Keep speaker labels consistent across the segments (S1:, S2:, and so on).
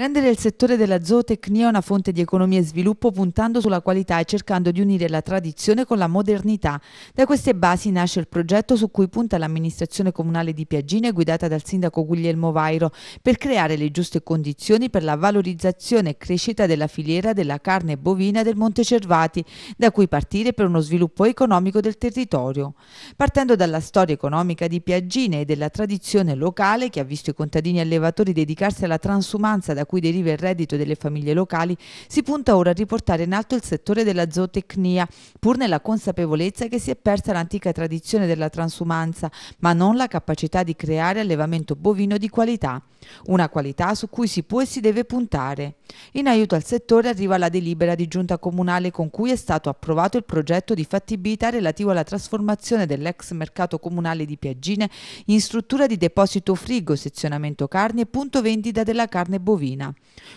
S1: Rendere il settore della zootecnia una fonte di economia e sviluppo puntando sulla qualità e cercando di unire la tradizione con la modernità. Da queste basi nasce il progetto su cui punta l'amministrazione comunale di Piaggine guidata dal sindaco Guglielmo Vairo per creare le giuste condizioni per la valorizzazione e crescita della filiera della carne bovina del Monte Cervati, da cui partire per uno sviluppo economico del territorio. Partendo dalla storia economica di Piaggine e della tradizione locale che ha visto i contadini allevatori dedicarsi alla transumanza da cui deriva il reddito delle famiglie locali, si punta ora a riportare in alto il settore della zootecnia, pur nella consapevolezza che si è persa l'antica tradizione della transumanza, ma non la capacità di creare allevamento bovino di qualità, una qualità su cui si può e si deve puntare. In aiuto al settore arriva la delibera di giunta comunale con cui è stato approvato il progetto di fattibilità relativo alla trasformazione dell'ex mercato comunale di Piaggine in struttura di deposito frigo, sezionamento carni e punto vendita della carne bovina.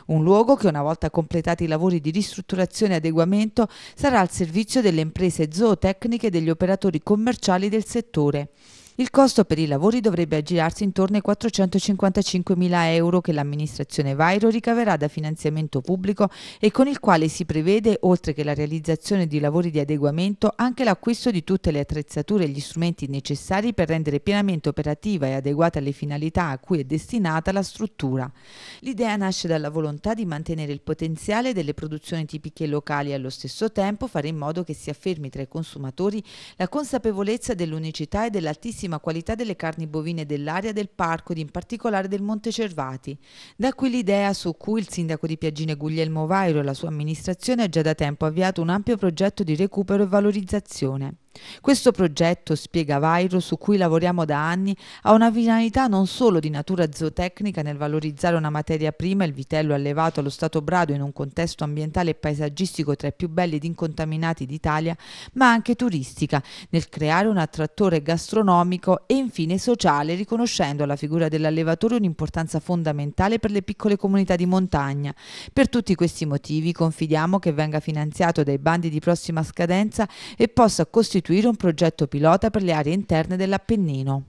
S1: Un luogo che una volta completati i lavori di ristrutturazione e adeguamento sarà al servizio delle imprese zootecniche e degli operatori commerciali del settore. Il costo per i lavori dovrebbe aggirarsi intorno ai 455 mila euro che l'amministrazione Vairo ricaverà da finanziamento pubblico e con il quale si prevede, oltre che la realizzazione di lavori di adeguamento, anche l'acquisto di tutte le attrezzature e gli strumenti necessari per rendere pienamente operativa e adeguata alle finalità a cui è destinata la struttura. L'idea nasce dalla volontà di mantenere il potenziale delle produzioni tipiche locali e allo stesso tempo fare in modo che si affermi tra i consumatori la consapevolezza dell'unicità e dell'altissima l'altissima qualità delle carni bovine dell'area del parco ed in particolare del Monte Cervati. Da qui l'idea su cui il sindaco di Piagine Guglielmo Vairo e la sua amministrazione ha già da tempo avviato un ampio progetto di recupero e valorizzazione. Questo progetto, spiega Vairo, su cui lavoriamo da anni, ha una finalità non solo di natura zootecnica nel valorizzare una materia prima, il vitello allevato allo stato brado in un contesto ambientale e paesaggistico tra i più belli ed incontaminati d'Italia, ma anche turistica, nel creare un attrattore gastronomico e infine sociale, riconoscendo alla figura dell'allevatore un'importanza fondamentale per le piccole comunità di montagna. Per tutti questi motivi confidiamo che venga finanziato dai bandi di prossima scadenza e possa costituire costituire un progetto pilota per le aree interne dell'Appennino.